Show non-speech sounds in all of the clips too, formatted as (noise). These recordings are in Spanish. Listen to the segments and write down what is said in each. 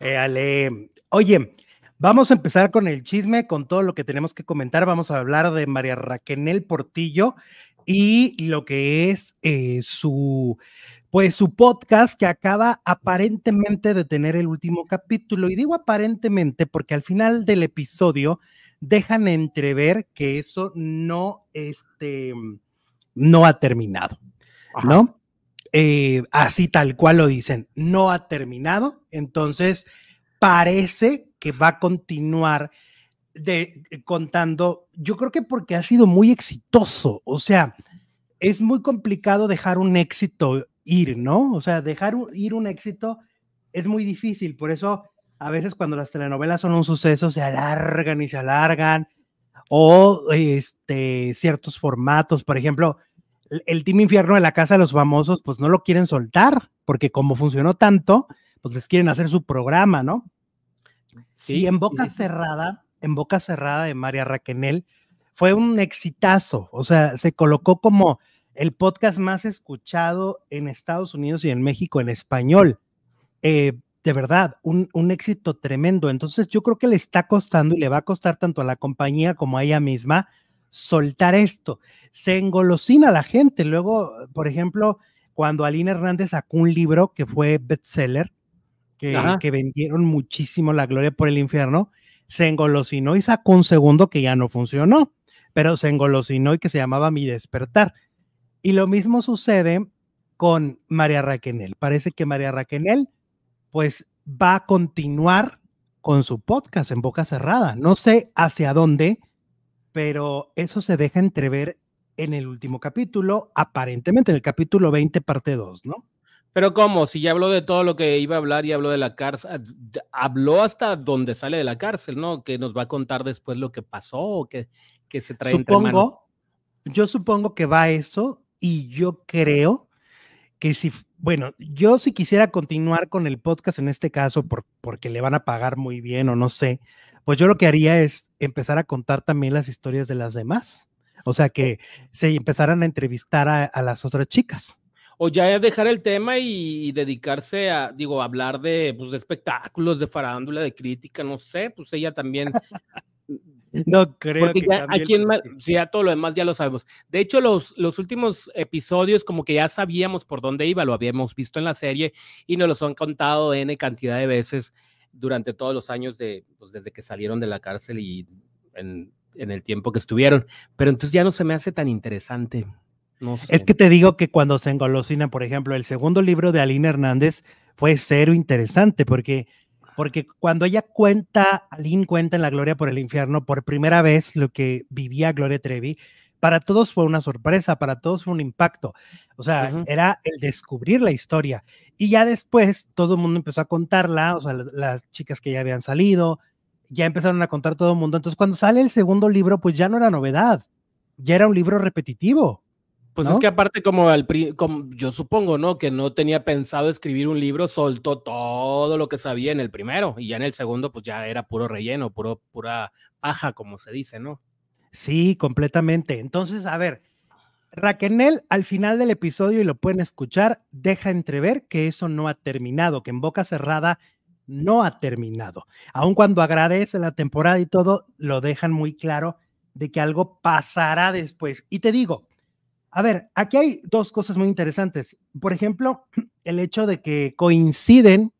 Ale, Oye, vamos a empezar con el chisme, con todo lo que tenemos que comentar. Vamos a hablar de María Raquel Portillo y lo que es eh, su, pues su podcast que acaba aparentemente de tener el último capítulo. Y digo aparentemente porque al final del episodio dejan entrever que eso no, este, no ha terminado, ¿no? Eh, así tal cual lo dicen, no ha terminado, entonces parece que va a continuar de, eh, contando, yo creo que porque ha sido muy exitoso, o sea, es muy complicado dejar un éxito ir, ¿no? O sea, dejar ir un éxito es muy difícil, por eso a veces cuando las telenovelas son un suceso se alargan y se alargan, o este, ciertos formatos, por ejemplo, el Team Infierno de la Casa de los Famosos, pues no lo quieren soltar, porque como funcionó tanto, pues les quieren hacer su programa, ¿no? Sí. en boca cerrada, en boca cerrada de María Raquenel, fue un exitazo, o sea, se colocó como el podcast más escuchado en Estados Unidos y en México en español. Eh, de verdad, un, un, éxito tremendo. Entonces yo creo que le está costando y le va a costar tanto a la compañía como a ella misma soltar esto. Se engolosina la gente. Luego, por ejemplo, cuando Alina Hernández sacó un libro que fue bestseller, que, que vendieron muchísimo La Gloria por el Infierno, se engolosinó y sacó un segundo que ya no funcionó, pero se engolosinó y que se llamaba Mi Despertar. Y lo mismo sucede con María Raquenel. Parece que María Raquenel, pues, va a continuar con su podcast en boca cerrada. No sé hacia dónde, pero eso se deja entrever en el último capítulo, aparentemente en el capítulo 20, parte 2, ¿no? Pero ¿cómo? Si ya habló de todo lo que iba a hablar y habló de la cárcel, ah, habló hasta donde sale de la cárcel, ¿no? Que nos va a contar después lo que pasó, o que, que se trae supongo, Yo supongo que va eso y yo creo que si, bueno, yo si quisiera continuar con el podcast en este caso, por, porque le van a pagar muy bien o no sé, pues yo lo que haría es empezar a contar también las historias de las demás. O sea, que se empezaran a entrevistar a, las otras chicas. O ya dejar el tema y, dedicarse a, digo, hablar de, pues, de espectáculos, de farándula, de crítica, no sé, pues ella también (laughs) No creo que aquí en, sí, ya todo lo demás ya lo sabemos. De hecho, los, los últimos episodios como que ya sabíamos por dónde iba, lo habíamos visto en la serie y nos los han contado N cantidad de veces durante todos los años de, pues, desde que salieron de la cárcel y en, el tiempo que estuvieron. Pero entonces ya no se me hace tan interesante. Es que te digo que cuando se engolosina, por ejemplo, el segundo libro de Aline Hernández fue cero interesante porque porque cuando ella cuenta, Aline cuenta en La Gloria por el Infierno por primera vez lo que vivía Gloria Trevi, para todos fue una sorpresa, para todos fue un impacto. O sea, era el descubrir la historia. Y ya después todo el mundo empezó a contarla, o sea, las, chicas que ya habían salido, ya empezaron a contar todo el mundo. Entonces, cuando sale el segundo libro, pues ya no era novedad, ya era un libro repetitivo. Pues es que aparte, como, como yo supongo, ¿no? Que no tenía pensado escribir un libro, soltó todo lo que sabía en el primero y ya en el segundo, pues ya era puro relleno, puro, pura paja, como se dice, ¿no? Sí, completamente. Entonces, a ver, Raquenel al final del episodio, y lo pueden escuchar, deja entrever que eso no ha terminado, que en boca cerrada no ha terminado. Aun cuando agradece la temporada y todo, lo dejan muy claro de que algo pasará después. Y te digo, a ver, aquí hay dos cosas muy interesantes. Por ejemplo, el hecho de que coinciden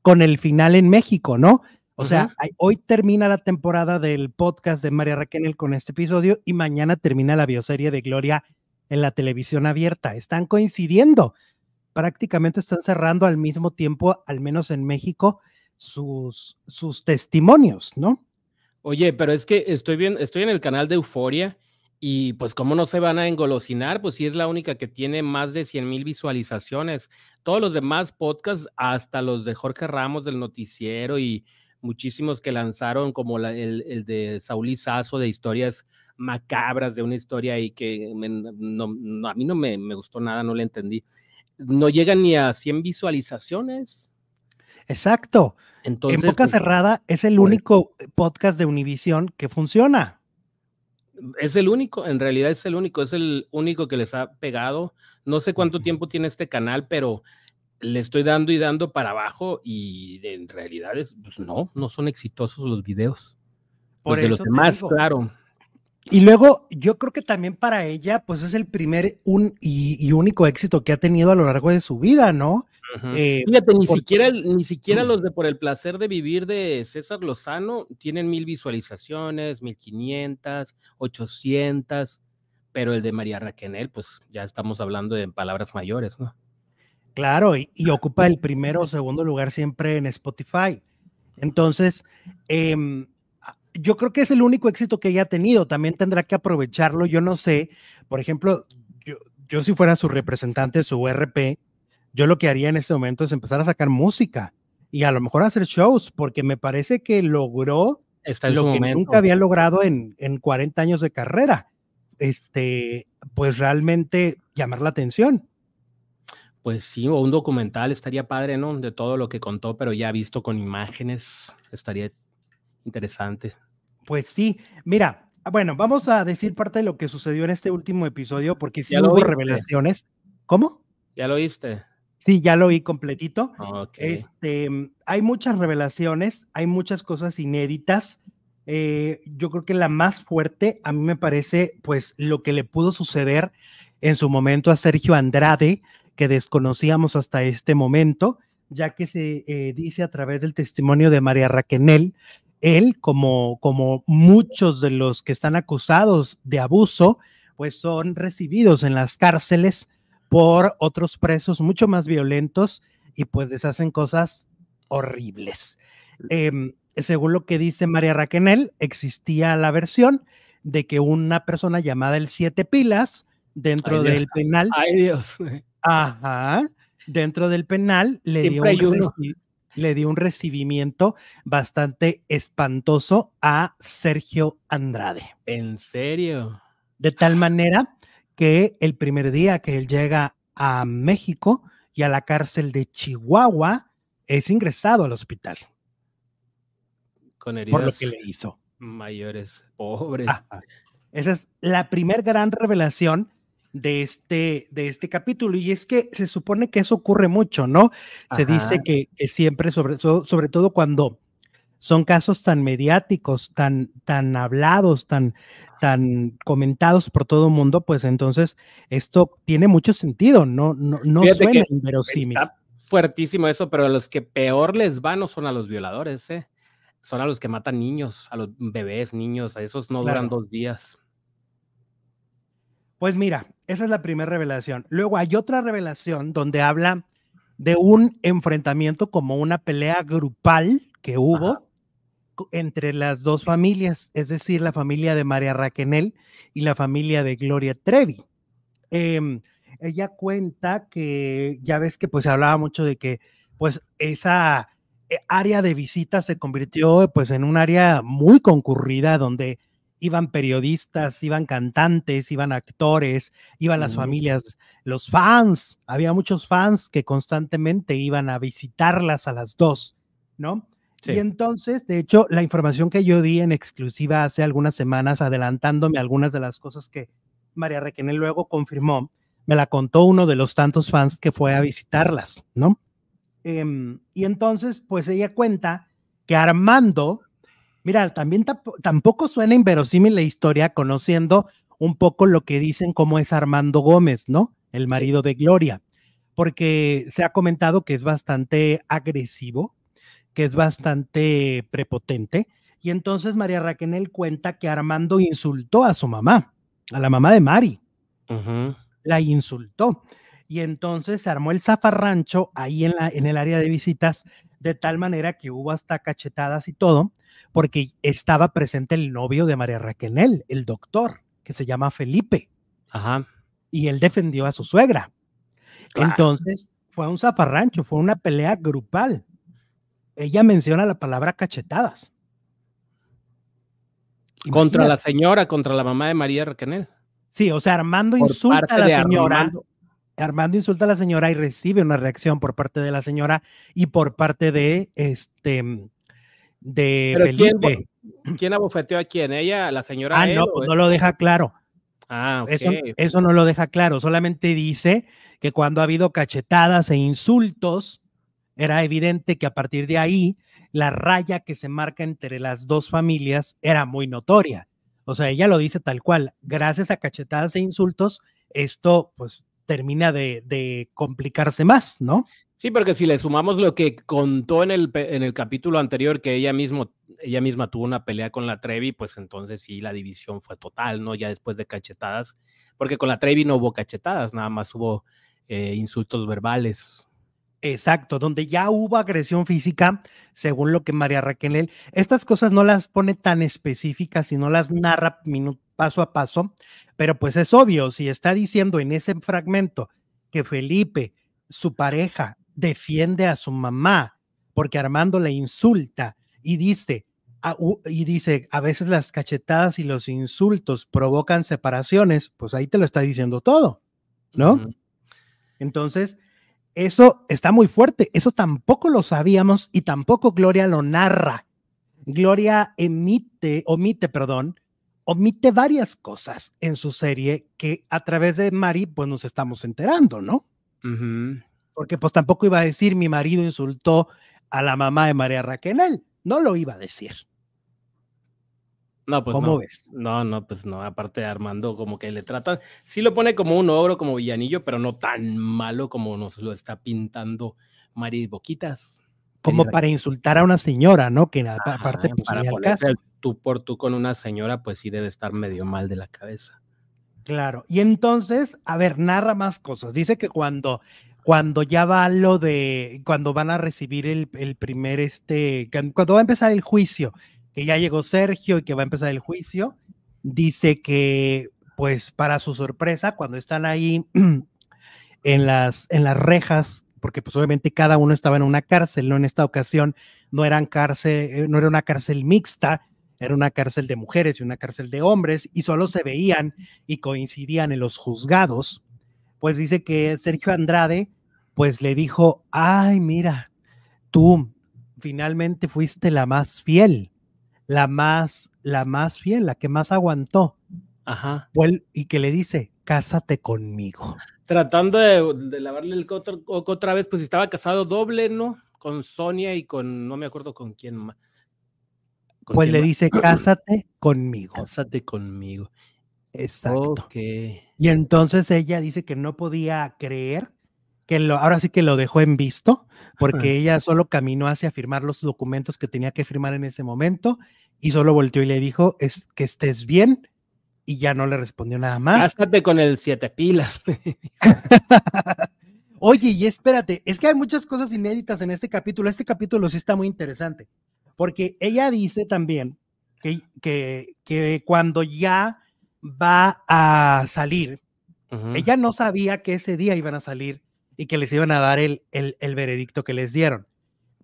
con el final en México, ¿no? O sea, hoy termina la temporada del podcast de María Raquel con este episodio y mañana termina la bioserie de Gloria en la televisión abierta. Están coincidiendo. Prácticamente están cerrando al mismo tiempo, al menos en México, sus, sus testimonios, ¿no? Oye, pero es que estoy bien, estoy en el canal de Euforia y pues cómo no se van a engolosinar, pues si es la única que tiene más de 100 mil visualizaciones. Todos los demás podcasts, hasta los de Jorge Ramos del noticiero y muchísimos que lanzaron, como el, de Saúl de historias macabras, de una historia y que a mí no me, gustó nada, no le entendí. No llegan ni a 100 visualizaciones. Exacto. en boca pues, cerrada es el e único podcast de Univisión que funciona. Es el único, en realidad es el único, es el único que les ha pegado. No sé cuánto tiempo tiene este canal, pero le estoy dando y dando para abajo y en realidad es, pues no, no son exitosos los videos. Por los de los demás, claro. Y luego, yo creo que también para ella, pues es el primer un, y, único éxito que ha tenido a lo largo de su vida, ¿no? Eh, Fíjate, ni siquiera, ni siquiera mm. los de Por el placer de vivir de César Lozano tienen mil visualizaciones, mil quinientas, ochocientas, pero el de María Raquenel, pues ya estamos hablando de palabras mayores, ¿no? Claro, y, ocupa el primero o segundo lugar siempre en Spotify. Entonces, em, yo creo que es el único éxito que ella ha tenido. También tendrá que aprovecharlo. Yo no sé, por ejemplo, yo, si fuera su representante, su URP, yo lo que haría en este momento es empezar a sacar música y a lo mejor hacer shows, porque me parece que logró lo que nunca había logrado en, en 40 años de carrera. Este, pues realmente llamar la atención. Pues sí, o un documental estaría padre, ¿no? De todo lo que contó, pero ya visto con imágenes, estaría interesante. Pues sí, mira, bueno, vamos a decir parte de lo que sucedió en este último episodio, porque sí hubo revelaciones. ¿Cómo? ¿Ya lo oíste? Sí, ya lo oí completito. Este, mm, hay muchas revelaciones, hay muchas cosas inéditas. Eh, yo creo que la más fuerte, a mí me parece, pues, lo que le pudo suceder en su momento a Sergio Andrade, que desconocíamos hasta este momento, ya que se eh, dice a través del testimonio de María Raquenel, él, como, como muchos de los que están acusados de abuso, pues son recibidos en las cárceles por otros presos mucho más violentos y pues les hacen cosas horribles. Em, según lo que dice María Raquenel, existía la versión de que una persona llamada el Siete Pilas dentro del penal. Ay, Dios. Ajá. Dentro del penal le dio, un recibimiento bastante espantoso a Sergio Andrade. ¿En serio? De tal manera que el primer día que él llega a México y a la cárcel de Chihuahua, es ingresado al hospital. Con heridas. Por lo que le hizo. Mayores, pobres. Esa es la primer gran revelación de este, de este capítulo. Y es que se supone que eso ocurre mucho, ¿no? Se dice que, siempre, sobre, sobre todo cuando son casos tan mediáticos, tan, tan hablados, tan, tan comentados por todo el mundo, pues entonces esto tiene mucho sentido, no, no, no suena inverosímil. Está fuertísimo eso, pero a los que peor les va no son a los violadores, ¿eh? son a los que matan niños, a los bebés, niños, a esos no duran dos días. Pues mira, esa es la primera revelación. Luego hay otra revelación donde habla de un enfrentamiento como una pelea grupal que hubo entre las dos familias, es decir, la familia de María Raquenel y la familia de Gloria Trevi. Em, ella cuenta que ya ves que pues se hablaba mucho de que pues esa eh, área de visita se convirtió pues en un área muy concurrida donde iban periodistas, iban cantantes, iban actores, iban las mm. familias, los fans, había muchos fans que constantemente iban a visitarlas a las dos, ¿no? Y entonces, de hecho, la información que yo di en exclusiva hace algunas semanas, adelantándome algunas de las cosas que María Requenel luego confirmó, me la contó uno de los tantos fans que fue a visitarlas, ¿no? Em, y entonces, pues ella cuenta que Armando, Mira, también tampoco suena inverosímil la historia conociendo un poco lo que dicen cómo es Armando Gómez, ¿no? El marido de Gloria, porque se ha comentado que es bastante agresivo, que es bastante prepotente, y entonces María Raquel cuenta que Armando insultó a su mamá, a la mamá de Mari. La insultó. Y entonces se armó el zafarrancho ahí en, la, en el área de visitas, de tal manera que hubo hasta cachetadas y todo porque estaba presente el novio de María Raquel, el doctor, que se llama Felipe. Ajá. Y él defendió a su suegra. Entonces, fue un zaparrancho, fue una pelea grupal. Ella menciona la palabra cachetadas. Contra la señora, contra la mamá de María Raquel. Sí, o sea, Armando insulta a la señora. Armando. insulta a la señora y recibe una reacción por parte de la señora y por parte de este de Felipe. ¿quién, abofeteó a quién? ¿Ella, la señora? Ah, no, pues no lo deja claro. Ah, eso, eso, no lo deja claro, solamente dice que cuando ha habido cachetadas e insultos, era evidente que a partir de ahí la raya que se marca entre las dos familias era muy notoria. O sea, ella lo dice tal cual, gracias a cachetadas e insultos, esto pues termina de, complicarse más, ¿no? Sí, porque si le sumamos lo que contó en el, en el capítulo anterior, que ella, mismo, ella misma tuvo una pelea con la Trevi, pues entonces sí, la división fue total, ¿no? Ya después de cachetadas, porque con la Trevi no hubo cachetadas, nada más hubo eh, insultos verbales. Exacto, donde ya hubo agresión física, según lo que María Raquel, estas cosas no las pone tan específicas sino no las narra minuto paso a paso, pero pues es obvio, si está diciendo en ese fragmento que Felipe, su pareja, defiende a su mamá porque Armando le insulta y dice, y dice, a veces las cachetadas y los insultos provocan separaciones, pues ahí te lo está diciendo todo, ¿no? Entonces, eso está muy fuerte, eso tampoco lo sabíamos y tampoco Gloria lo narra. Gloria emite, omite, perdón, omite varias cosas en su serie que a través de Mari pues nos estamos enterando, ¿no? Porque pues tampoco iba a decir mi marido insultó a la mamá de María Raquel no lo iba a decir. No, pues ¿Cómo ves? No, no, pues no, aparte de Armando como que le tratan, sí lo pone como un ogro, como villanillo, pero no tan malo como nos lo está pintando Mari Boquitas. Como para insultar a una señora, ¿no? Que nada aparte pues, para caso tú por tú con una señora, pues sí debe estar medio mal de la cabeza. Claro, y entonces, a ver, narra más cosas. Dice que cuando, cuando ya va lo de, cuando van a recibir el, primer, este, cuando va a empezar el juicio, que ya llegó Sergio y que va a empezar el juicio, dice que, pues para su sorpresa, cuando están ahí (clears throat) en las, en las rejas porque pues obviamente cada uno estaba en una cárcel, ¿no? En esta ocasión no eran cárcel, eh, no era una cárcel mixta, era una cárcel de mujeres y una cárcel de hombres y solo se veían y coincidían en los juzgados. Pues dice que Sergio Andrade pues le dijo, ay, mira, tú finalmente fuiste la más fiel, la más, la más fiel, la que más aguantó. Ajá. Y que le dice, cásate conmigo. Tratando de, lavarle el coco otra vez, pues estaba casado doble, ¿no? Con Sonia y con, no me acuerdo con quién más. Pues le dice, cásate conmigo. Cásate conmigo. Exacto. Y entonces ella dice que no podía creer que lo, ahora sí que lo dejó en visto, porque ella solo caminó hacia firmar los documentos que tenía que firmar en ese momento y solo volteó y le dijo, es que estés bien, y ya no le respondió nada más. Cásate con el siete pilas. (laughs) Oye, y espérate, es que hay muchas cosas inéditas en este capítulo. Este capítulo sí está muy interesante porque ella dice también que, que, que cuando ya va a salir, ella no sabía que ese día iban a salir y que les iban a dar el, el, veredicto que les dieron.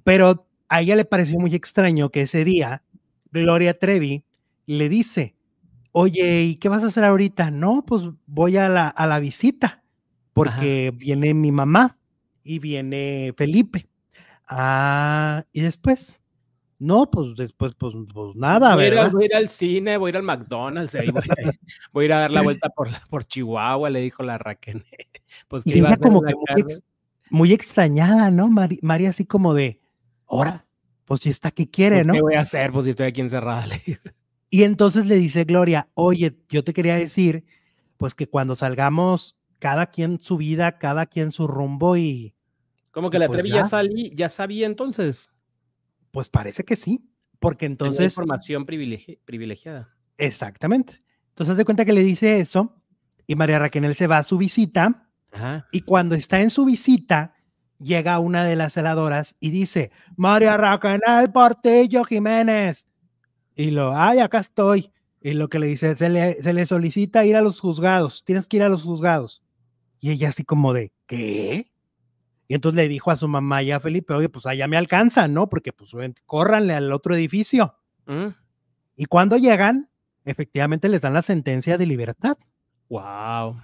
Pero a ella le pareció muy extraño que ese día Gloria Trevi le dice, oye, ¿y qué vas a hacer ahorita? No, pues voy a la, visita, porque viene mi mamá y viene Felipe. Ah, y después, no, pues después, pues, pues nada, voy A, a ir al cine, voy a ir al McDonald's, voy, a, ir a dar la (laughs) vuelta por, por Chihuahua, le dijo la Raquel. (laughs) Pues que iba como que muy, extrañada, ¿no? María, así como de, ahora, pues si está que quiere, pues, ¿no? ¿Qué voy a hacer? Pues si estoy aquí encerrada. (laughs) y entonces le dice Gloria, oye, yo te quería decir, pues que cuando salgamos, cada quien su vida, cada quien su rumbo y... Como que la pues salí, ya sabía entonces. Pues parece que sí, porque entonces... Es información privilegiada. Exactamente. Entonces de cuenta que le dice eso y María Raquel se va a su visita y cuando está en su visita llega una de las heladoras y dice, María Raquel Portillo Jiménez. Y lo, ay, acá estoy. Y lo que le dice, se le, se le solicita ir a los juzgados, tienes que ir a los juzgados. Y ella así como de, ¿qué? Y entonces le dijo a su mamá ya Felipe, oye, pues allá me alcanza, ¿no? Porque pues corranle al otro edificio. Mm. Y cuando llegan, efectivamente les dan la sentencia de libertad. Wow.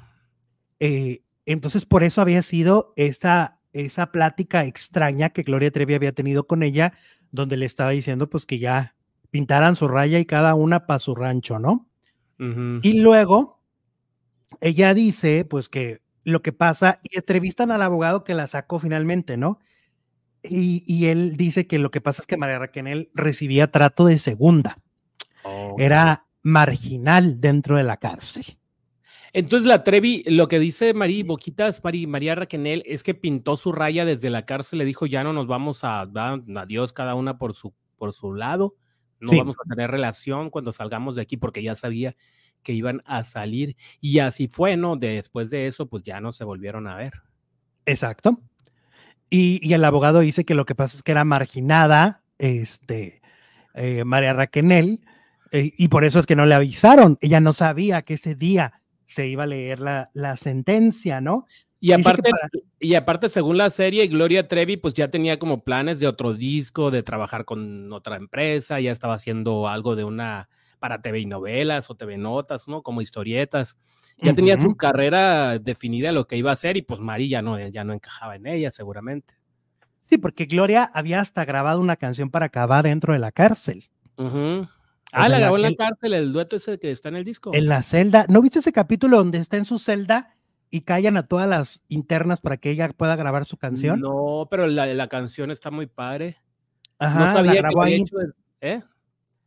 Eh, entonces por eso había sido esa, esa plática extraña que Gloria Trevi había tenido con ella, donde le estaba diciendo pues que ya pintaran su raya y cada una para su rancho, ¿no? Y luego ella dice pues que lo que pasa y entrevistan al abogado que la sacó finalmente, ¿no? Y, él dice que lo que pasa es que María Raquel recibía trato de segunda. Era marginal dentro de la cárcel. Entonces la Trevi, lo que dice María Boquitas, María Raquenel, es que pintó su raya desde la cárcel, le dijo, ya no nos vamos a dar adiós cada una por su, por su lado, no vamos a tener relación cuando salgamos de aquí, porque ya sabía que iban a salir y así fue, ¿no? Después de eso, pues ya no se volvieron a ver. Exacto. Y, y el abogado dice que lo que pasa es que era marginada, este, eh, María Raquenel, eh, y por eso es que no le avisaron. Ella no sabía que ese día se iba a leer la, la sentencia, ¿no? Y aparte, y aparte, según la serie, Gloria Trevi pues ya tenía como planes de otro disco, de trabajar con otra empresa, ya estaba haciendo algo de una para TV y novelas o TV notas, ¿no? Como historietas. Ya tenía su carrera definida lo que iba a hacer y pues María ya no, ya no encajaba en ella seguramente. Sí, porque Gloria había hasta grabado una canción para acabar dentro de la cárcel. Ah, la grabó en la cárcel, el dueto ese que está en el disco. En la celda. ¿No viste ese capítulo donde está en su celda y callan a todas las internas para que ella pueda grabar su canción? No, pero la, la canción está muy padre. Ajá, no sabía que ahí. Hecho, ¿eh?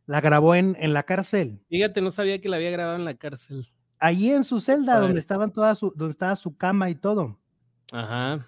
La grabó en, en la cárcel. Fíjate, no sabía que la había grabado en la cárcel. Allí en su celda, donde estaban todas donde estaba su cama y todo. Ajá.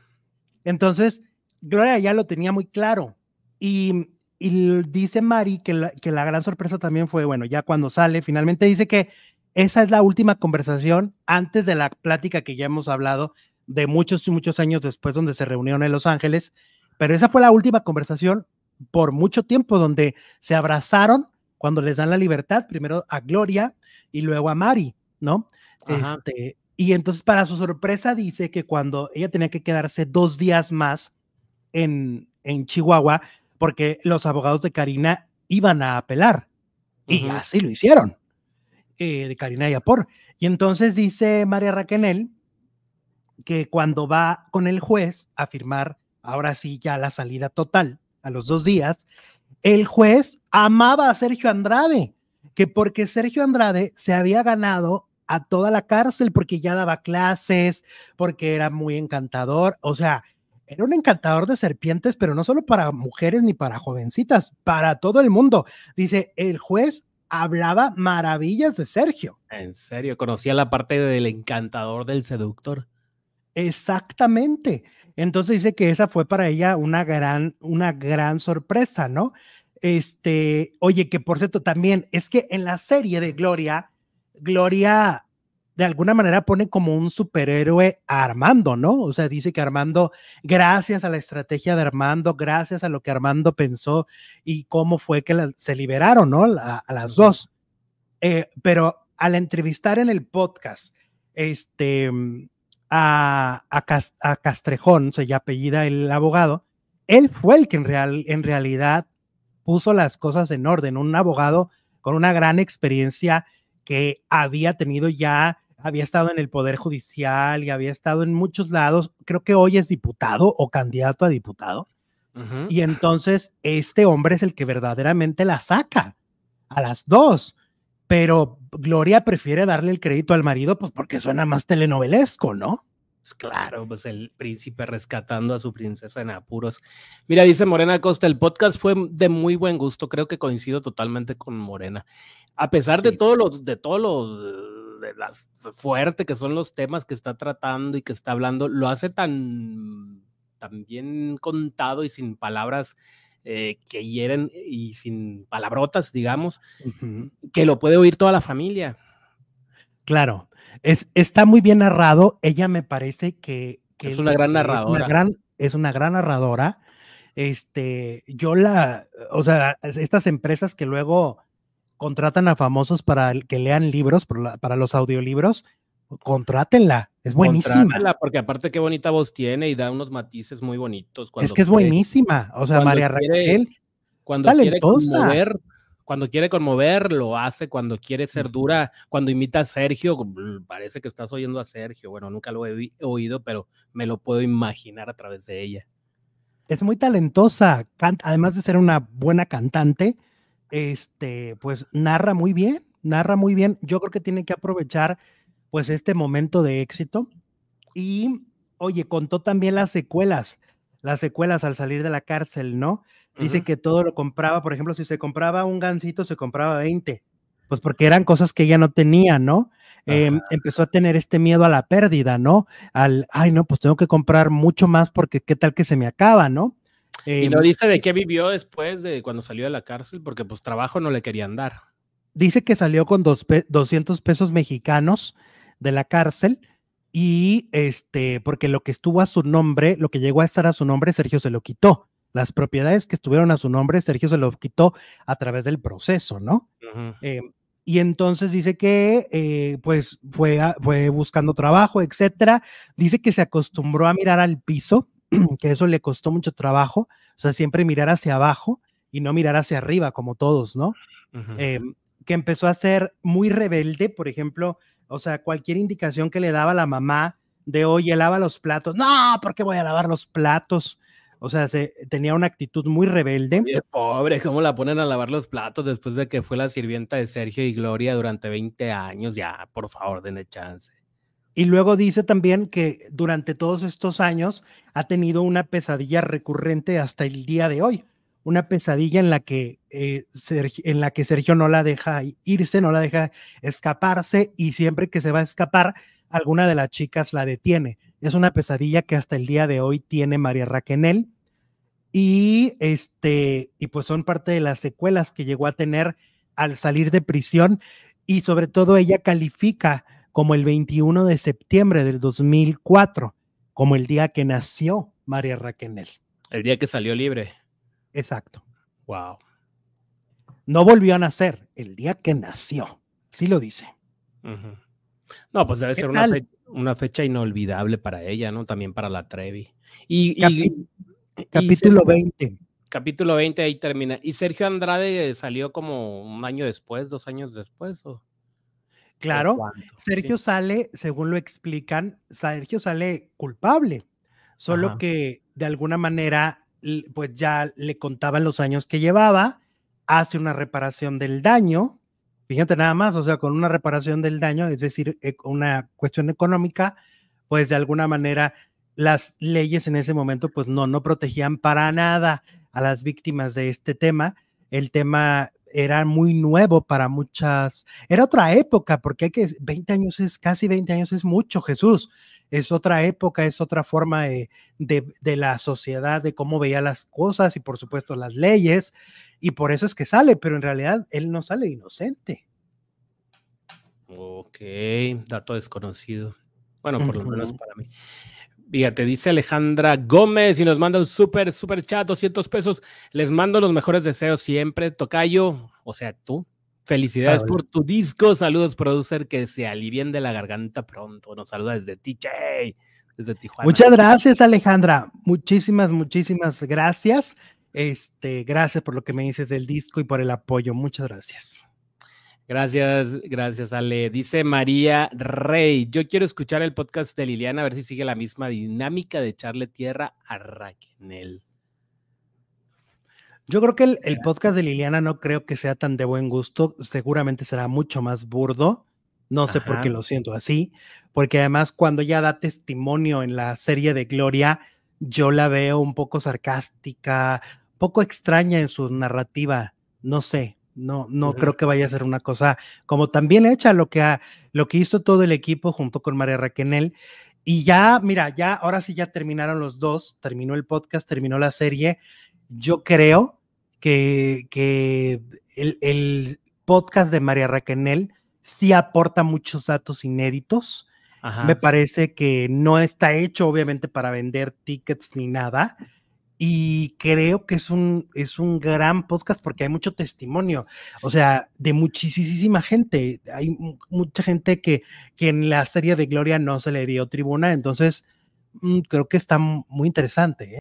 Entonces, Gloria ya lo tenía muy claro. Y, dice Mari que que la gran sorpresa también fue, bueno, ya cuando sale, finalmente dice que esa es la última conversación antes de la plática que ya hemos hablado de muchos y muchos años después donde se reunieron en Los Ángeles, pero esa fue la última conversación por mucho tiempo donde se abrazaron cuando les dan la libertad, primero a Gloria y luego a Mari, ¿no? Este, y entonces para su sorpresa dice que cuando ella tenía que quedarse dos días más en, en Chihuahua, porque los abogados de Karina iban a apelar. Y así lo hicieron, eh, de Karina y Apor. Y entonces dice María Raquenel que cuando va con el juez a firmar, ahora sí ya la salida total a los dos días, el juez amaba a Sergio Andrade, que porque Sergio Andrade se había ganado a toda la cárcel porque ya daba clases, porque era muy encantador, o sea, era un encantador de serpientes, pero no solo para mujeres ni para jovencitas, para todo el mundo. Dice, el juez hablaba maravillas de Sergio. En serio, conocía la parte del encantador, del seductor. Exactamente. Entonces dice que esa fue para ella una gran, una gran sorpresa, ¿no? Este, oye, que por cierto, también es que en la serie de Gloria, Gloria de alguna manera pone como un superhéroe a Armando, ¿no? O sea, dice que Armando, gracias a la estrategia de Armando, gracias a lo que Armando pensó y cómo fue que se liberaron, ¿no? a las dos. Eh, pero al entrevistar en el podcast, este, a, a, Castrejón, se ya apellida el abogado, él fue el que en, real, en realidad puso las cosas en orden, un abogado con una gran experiencia que había tenido ya, había estado en el Poder Judicial y había estado en muchos lados, creo que hoy es diputado o candidato a diputado. Y entonces este hombre es el que verdaderamente la saca a las dos pero Gloria prefiere darle el crédito al marido, pues porque suena más telenovelesco, ¿no? Pues, claro, pues el príncipe rescatando a su princesa en apuros. Mira, dice Morena Costa, el podcast fue de muy buen gusto, creo que coincido totalmente con Morena. A pesar de todo lo, de todo las fuerte que son los temas que está tratando y que está hablando, lo hace tan, tan bien contado y sin palabras eh, que hieren y sin palabrotas, digamos, que lo puede oír toda la familia. Claro, es, está muy bien narrado. Ella me parece que, es una gran narradora. Es gran, es una gran narradora. Este, yo la, o sea, estas empresas que luego contratan a famosos para que lean libros, para los audiolibros, contrátenla. Es buenísima. porque aparte qué bonita voz tiene y da unos matices muy bonitos. es que es buenísima. O sea, María Raquel. Cuando quiere conmover, cuando quiere conmover, lo hace. Cuando quiere ser dura, cuando imita a Sergio, parece que estás oyendo a Sergio. Bueno, nunca lo he oído, pero me lo puedo imaginar a través de ella. Es muy talentosa. además de ser una buena cantante, este, pues narra muy bien. Narra muy bien. Yo creo que tiene que aprovechar pues este momento de éxito. Y, oye, contó también las secuelas, las secuelas al salir de la cárcel, ¿no? Dice que todo lo compraba, por ejemplo, si se compraba un gancito, se compraba 20, pues porque eran cosas que ella no tenía, ¿no? Em, empezó a tener este miedo a la pérdida, ¿no? Al, ay, no, pues tengo que comprar mucho más porque qué tal que se me acaba, ¿no? y em, no dice de qué vivió después de cuando salió de la cárcel, porque pues trabajo no le querían dar. Dice que salió con dos 200 pesos mexicanos de la cárcel y este, porque lo que estuvo a su nombre, lo que llegó a estar a su nombre, Sergio se lo quitó. Las propiedades que estuvieron a su nombre, Sergio se lo quitó a través del proceso, ¿no? Eh, y entonces dice que eh, pues fue, fue buscando trabajo, etcétera. Dice que se acostumbró a mirar al piso, (clears throat) que eso le costó mucho trabajo, o sea, siempre mirar hacia abajo y no mirar hacia arriba como todos, ¿no? Em, que empezó a ser muy rebelde, por ejemplo, o sea, cualquier indicación que le daba la mamá de, oye, lava los platos. No, ¿por qué voy a lavar los platos? O sea, tenía una actitud muy rebelde. pobre, ¿cómo la ponen a lavar los platos después de que fue la sirvienta de Sergio y Gloria durante 20 años? Ya, por favor, denle chance. Y luego dice también que durante todos estos años ha tenido una pesadilla recurrente hasta el día de hoy una pesadilla en la que, eh, Sergio, en la que Sergio no la deja irse, no la deja escaparse y siempre que se va a escapar, alguna de las chicas la detiene. Es una pesadilla que hasta el día de hoy tiene María Raquenel y este y pues son parte de las secuelas que llegó a tener al salir de prisión y sobre todo ella califica como el 21 de septiembre del 2004 como el día que nació María Raquenel. El día que salió libre. Exacto. Wow. No volvió a nacer el día que nació. Sí lo dice. No, pues debe ser una, fecha inolvidable para ella, ¿no? También para la Trevi. Y, capítulo 20. Capítulo 20, ahí termina. ¿Y Sergio Andrade salió como un año después, dos años después? Claro, Sergio sale, según lo explican, Sergio sale culpable, solo que de alguna manera pues ya le contaban los años que llevaba, hace una reparación del daño, fíjate nada más, o sea, con una reparación del daño, es decir, e, una cuestión económica, pues de alguna manera las leyes en ese momento pues no, no protegían para nada a las víctimas de este tema. El tema era muy nuevo para muchas, era otra época, porque hay que, 20 años es, casi 20 años es mucho, Jesús, es otra época, es otra forma de, de la sociedad, de cómo veía las cosas y por supuesto las leyes, y por eso es que sale, pero en realidad él no sale inocente. Ok, dato desconocido. Bueno, por lo menos para mí te dice Alejandra Gómez y nos manda un súper, súper chat, 200 pesos. Les mando los mejores deseos siempre, Tocayo, o sea, tú. Felicidades ah, por tu disco. Saludos, producer, que se alivien de la garganta pronto. Nos saluda desde TJ, desde Tijuana. Muchas gracias, Alejandra. Muchísimas, muchísimas gracias. Este, gracias por lo que me dices del disco y por el apoyo. Muchas gracias. Gracias, gracias Ale. Dice María Rey, yo quiero escuchar el podcast de Liliana a ver si sigue la misma dinámica de echarle tierra a Raquel. Yo creo que el, podcast de Liliana no creo que sea tan de buen gusto, seguramente será mucho más burdo, no sé por qué lo siento así, porque además cuando ya da testimonio en la serie de Gloria, yo la veo un poco sarcástica, poco extraña en su narrativa, no sé, no, no creo que vaya a ser una cosa como también hecha lo que, lo que hizo todo el equipo junto con María Raquenel. Y ya, mira, ya ahora sí ya terminaron los dos, terminó el podcast, terminó la serie. Yo creo que, que el, podcast de María Raquenel sí aporta muchos datos inéditos. Me parece que no está hecho, obviamente, para vender tickets ni nada, y creo que es un, es un gran podcast porque hay mucho testimonio, o sea, de muchísima gente. Hay mucha gente que, que en la serie de Gloria no se le dio tribuna, entonces mm, creo que está muy interesante. ¿eh?